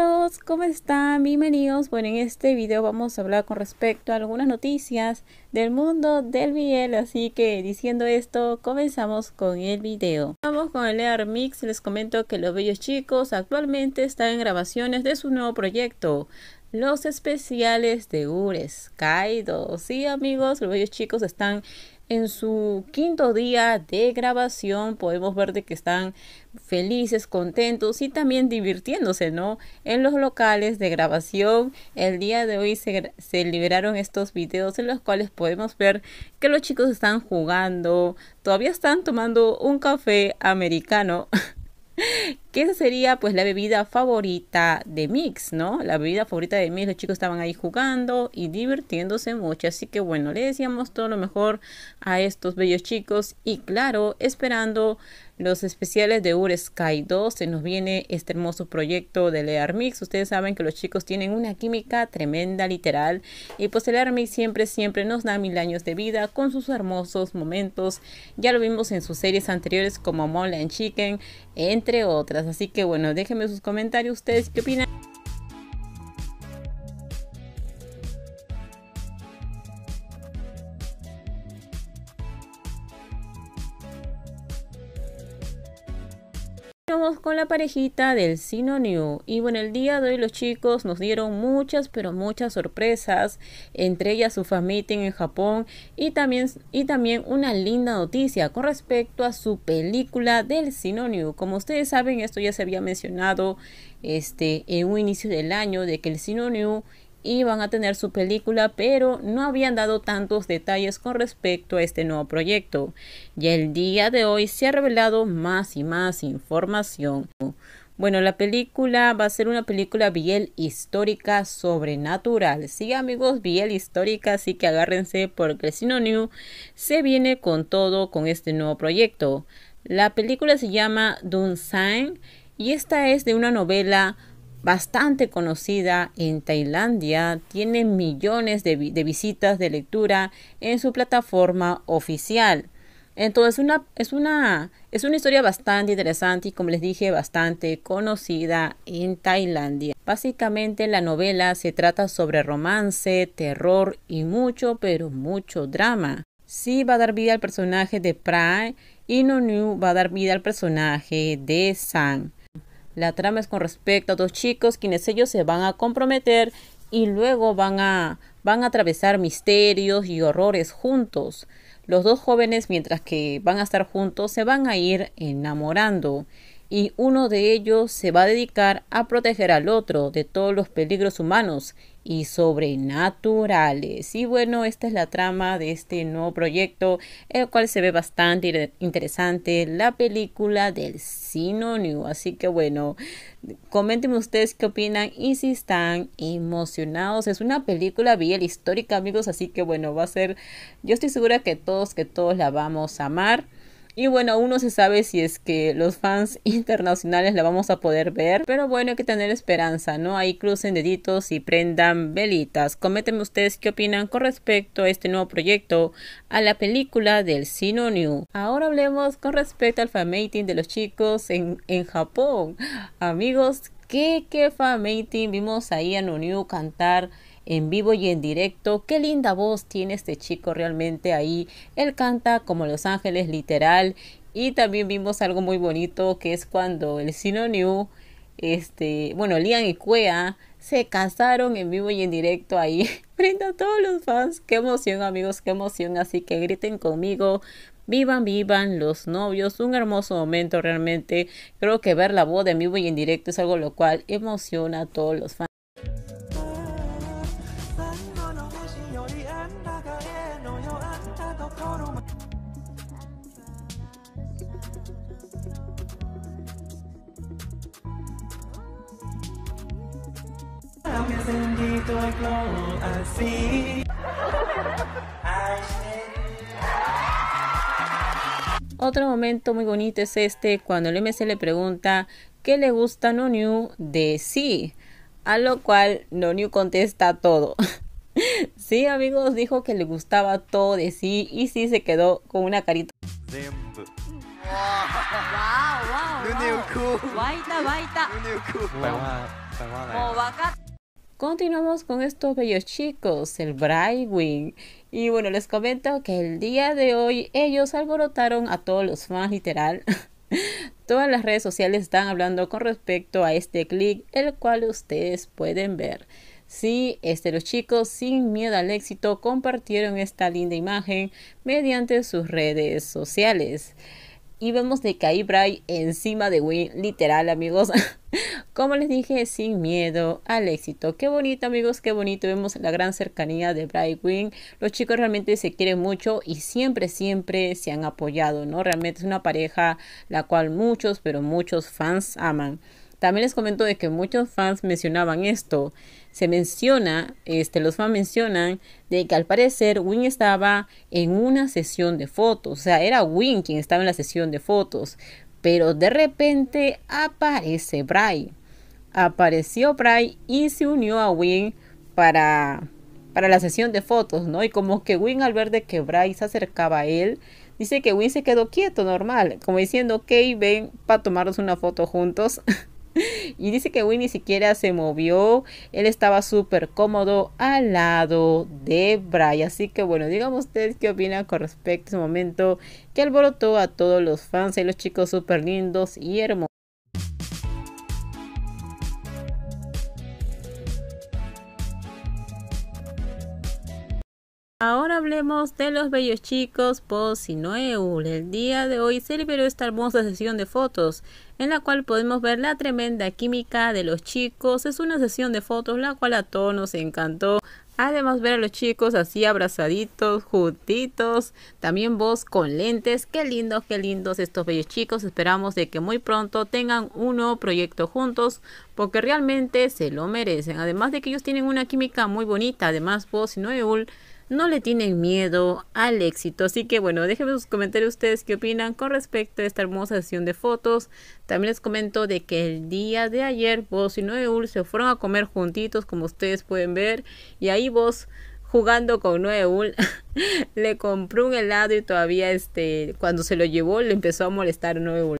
todos, ¿cómo están? Bienvenidos. Bueno, en este video vamos a hablar con respecto a algunas noticias del mundo del biel Así que diciendo esto, comenzamos con el video. Vamos con el Ear Mix. Les comento que los bellos chicos actualmente están en grabaciones de su nuevo proyecto. Los especiales de Ures, Kaido. Sí, amigos, los bellos chicos están en su quinto día de grabación. Podemos ver de que están felices, contentos y también divirtiéndose, ¿no? En los locales de grabación. El día de hoy se, liberaron estos videos en los cuales podemos ver que los chicos están jugando, todavía están tomando un café americano. esa sería pues la bebida favorita de Mix, ¿no? La bebida favorita de Mix, los chicos estaban ahí jugando y divirtiéndose mucho, así que bueno, le decíamos todo lo mejor a estos bellos chicos y claro, esperando los especiales de Ur Sky 2. Se nos viene este hermoso proyecto de Lear Mix. Ustedes saben que los chicos tienen una química tremenda, literal. Y pues Lear Mix siempre, siempre nos da mil años de vida con sus hermosos momentos. Ya lo vimos en sus series anteriores como Mole and Chicken, entre otras. Así que bueno, déjenme sus comentarios ustedes qué opinan. con la parejita del sinónimo. Y bueno, el día de hoy los chicos nos dieron muchas, pero muchas sorpresas, entre ellas su fan en Japón y también, y también una linda noticia con respecto a su película del sinónimo. Como ustedes saben, esto ya se había mencionado este, en un inicio del año de que el sinónimo iban a tener su película, pero no habían dado tantos detalles con respecto a este nuevo proyecto. Y el día de hoy se ha revelado más y más información. Bueno, la película va a ser una película biel histórica sobrenatural. Sí, amigos, biel histórica, así que agárrense porque el se viene con todo con este nuevo proyecto. La película se llama Sang. y esta es de una novela bastante conocida en Tailandia, tiene millones de, visitas de lectura en su plataforma oficial. Entonces una, es, una, es una historia bastante interesante y como les dije bastante conocida en Tailandia. Básicamente la novela se trata sobre romance, terror y mucho pero mucho drama. Si va a dar vida al personaje de Prae y Nonu va a dar vida al personaje de Sang. La trama es con respecto a dos chicos quienes ellos se van a comprometer y luego van a, van a atravesar misterios y horrores juntos. Los dos jóvenes, mientras que van a estar juntos, se van a ir enamorando y uno de ellos se va a dedicar a proteger al otro de todos los peligros humanos y sobrenaturales. Y bueno, esta es la trama de este nuevo proyecto, el cual se ve bastante interesante, la película del sinónimo. Así que bueno, comenten ustedes qué opinan y si están emocionados. Es una película bien histórica, amigos, así que bueno, va a ser, yo estoy segura que todos, que todos la vamos a amar. Y bueno, aún no se sabe si es que los fans internacionales la vamos a poder ver. Pero bueno, hay que tener esperanza, ¿no? Ahí crucen deditos y prendan velitas. Cométenme ustedes qué opinan con respecto a este nuevo proyecto, a la película del Sino New. Ahora hablemos con respecto al fanmating de los chicos en, en Japón. Amigos, quefa mating, Vimos ahí a New cantar en vivo y en directo. Qué linda voz tiene este chico realmente ahí. Él canta como Los Ángeles, literal. Y también vimos algo muy bonito que es cuando el new este, bueno, Lian y Cuea se casaron en vivo y en directo ahí frente a todos los fans. Qué emoción, amigos, qué emoción. Así que griten conmigo. Vivan, vivan los novios, un hermoso momento realmente. Creo que ver la boda en vivo y en directo es algo lo cual emociona a todos los fans. Otro momento muy bonito es este cuando el MC le pregunta qué le gusta a New de sí, a lo cual Noniu contesta todo. sí, amigos, dijo que le gustaba todo de sí y sí se quedó con una carita. Continuamos con estos bellos chicos, el wing Y bueno, les comento que el día de hoy ellos alborotaron a todos los fans, literal. Todas las redes sociales están hablando con respecto a este clic, el cual ustedes pueden ver. Sí, este, los chicos sin miedo al éxito compartieron esta linda imagen mediante sus redes sociales. Y vemos de que Bray encima de Win, literal amigos. Como les dije, sin miedo al éxito. Qué bonito amigos, qué bonito. Vemos la gran cercanía de Bray Win. Los chicos realmente se quieren mucho y siempre, siempre se han apoyado, ¿no? Realmente es una pareja la cual muchos, pero muchos fans aman. También les comento de que muchos fans mencionaban esto. Se menciona, este, los fans mencionan de que al parecer Win estaba en una sesión de fotos. O sea, era Win quien estaba en la sesión de fotos. Pero de repente aparece Bray. Apareció Bray y se unió a Win para, para la sesión de fotos, ¿no? Y como que Win al ver de que Bray se acercaba a él, dice que Win se quedó quieto, normal. Como diciendo, ok, ven para tomarnos una foto juntos. y dice que Winnie ni siquiera se movió. Él estaba súper cómodo al lado de Bray. Así que bueno, digamos ustedes qué opinan con respecto a ese momento que alborotó a todos los fans y los chicos súper lindos y hermosos. Ahora hablemos de los bellos chicos y pues, Noéul. El día de hoy se liberó esta hermosa sesión de fotos en la cual podemos ver la tremenda química de los chicos. Es una sesión de fotos la cual a todos nos encantó. Además ver a los chicos así abrazaditos, juntitos, también vos con lentes. Qué lindos, qué lindos estos bellos chicos. Esperamos de que muy pronto tengan un nuevo proyecto juntos porque realmente se lo merecen. Además de que ellos tienen una química muy bonita. Además vos y Noeul no le tienen miedo al éxito. Así que bueno, déjenme sus comentarios ustedes qué opinan con respecto a esta hermosa sesión de fotos. También les comento de que el día de ayer vos y Noeul se fueron a comer juntitos como ustedes pueden ver y ahí vos jugando con Noeul le compró un helado y todavía este cuando se lo llevó le empezó a molestar Noeul.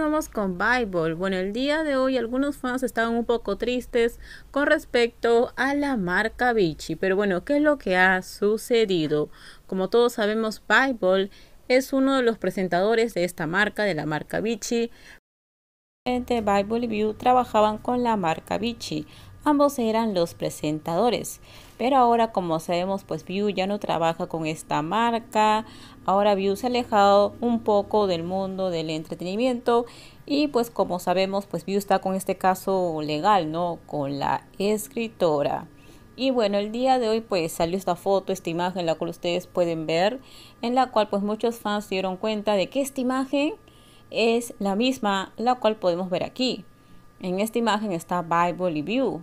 continuamos con Bible. Bueno, el día de hoy algunos fans estaban un poco tristes con respecto a la marca Vichy. Pero bueno, ¿qué es lo que ha sucedido? Como todos sabemos, Bible es uno de los presentadores de esta marca, de la marca Vichy. Bible View trabajaban con la marca Vichy, Ambos eran los presentadores. Pero ahora, como sabemos, pues View ya no trabaja con esta marca. Ahora View se ha alejado un poco del mundo del entretenimiento. Y pues como sabemos, pues View está con este caso legal, ¿no? Con la escritora. Y bueno, el día de hoy pues salió esta foto, esta imagen, la cual ustedes pueden ver, en la cual pues muchos fans se dieron cuenta de que esta imagen es la misma, la cual podemos ver aquí. En esta imagen está Bible y View.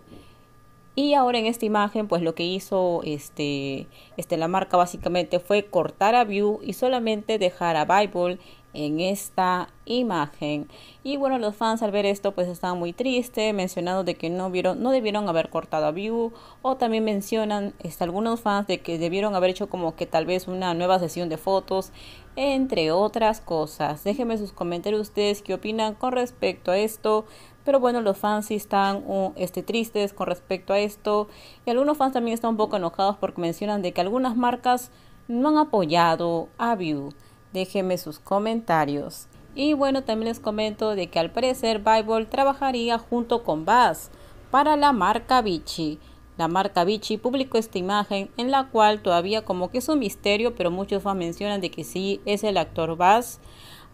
Y ahora en esta imagen, pues lo que hizo este, este, la marca básicamente fue cortar a View y solamente dejar a Bible en esta imagen. Y bueno, los fans al ver esto pues estaban muy tristes, mencionando de que no vieron, no debieron haber cortado a View, o también mencionan este, algunos fans de que debieron haber hecho como que tal vez una nueva sesión de fotos entre otras cosas. Déjenme sus comentarios ustedes qué opinan con respecto a esto. Pero bueno, los fans están uh, este, tristes con respecto a esto. Y algunos fans también están un poco enojados porque mencionan de que algunas marcas no han apoyado a View. Déjenme sus comentarios. Y bueno, también les comento de que al parecer Bible trabajaría junto con Bass para la marca Vichy. La marca Vichy publicó esta imagen en la cual todavía como que es un misterio, pero muchos más mencionan de que sí es el actor Bass.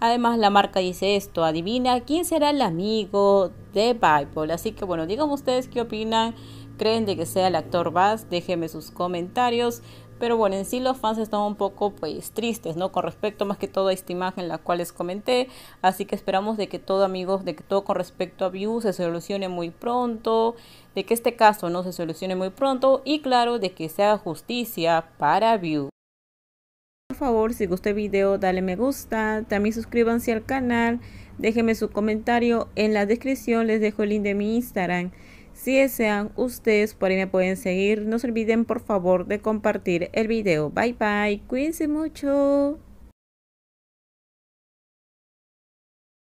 Además la marca dice esto, adivina quién será el amigo de Bible. Así que bueno, digan ustedes qué opinan, creen de que sea el actor Bass, déjenme sus comentarios. Pero bueno, en sí los fans están un poco pues tristes, ¿no? Con respecto más que todo a esta imagen la cual les comenté. Así que esperamos de que todo amigos, de que todo con respecto a View se solucione muy pronto, de que este caso no se solucione muy pronto y claro, de que sea justicia para View. Por favor, si gustó el video, dale me gusta, también suscríbanse al canal, déjenme su comentario, en la descripción les dejo el link de mi Instagram. Si desean ustedes por ahí me pueden seguir. No se olviden por favor de compartir el video. Bye bye. Cuídense mucho.